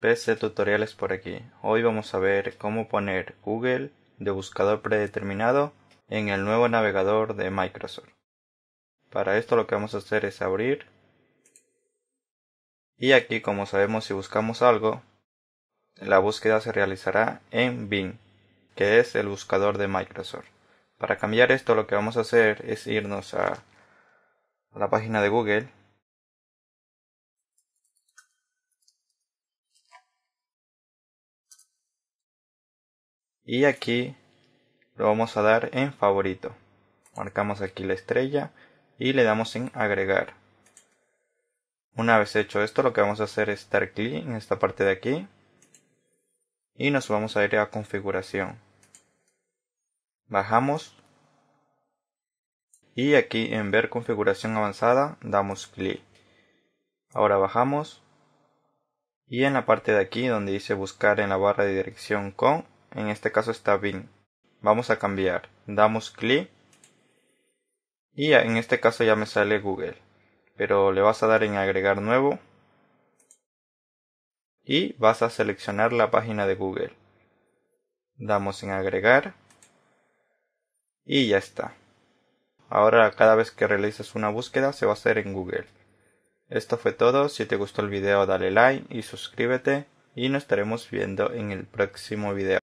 PC Tutoriales por aquí. Hoy vamos a ver cómo poner Google de buscador predeterminado en el nuevo navegador de Microsoft. Para esto lo que vamos a hacer es abrir. Y aquí como sabemos si buscamos algo, la búsqueda se realizará en Bing, que es el buscador de Microsoft. Para cambiar esto lo que vamos a hacer es irnos a la página de Google y aquí lo vamos a dar en favorito marcamos aquí la estrella y le damos en agregar una vez hecho esto lo que vamos a hacer es dar clic en esta parte de aquí y nos vamos a ir a configuración bajamos y aquí en ver configuración avanzada damos clic ahora bajamos y en la parte de aquí donde dice buscar en la barra de dirección con en este caso está Bing. Vamos a cambiar, damos clic y en este caso ya me sale Google. Pero le vas a dar en agregar nuevo y vas a seleccionar la página de Google. Damos en agregar y ya está. Ahora cada vez que realices una búsqueda se va a hacer en Google. Esto fue todo, si te gustó el video dale like y suscríbete y nos estaremos viendo en el próximo video.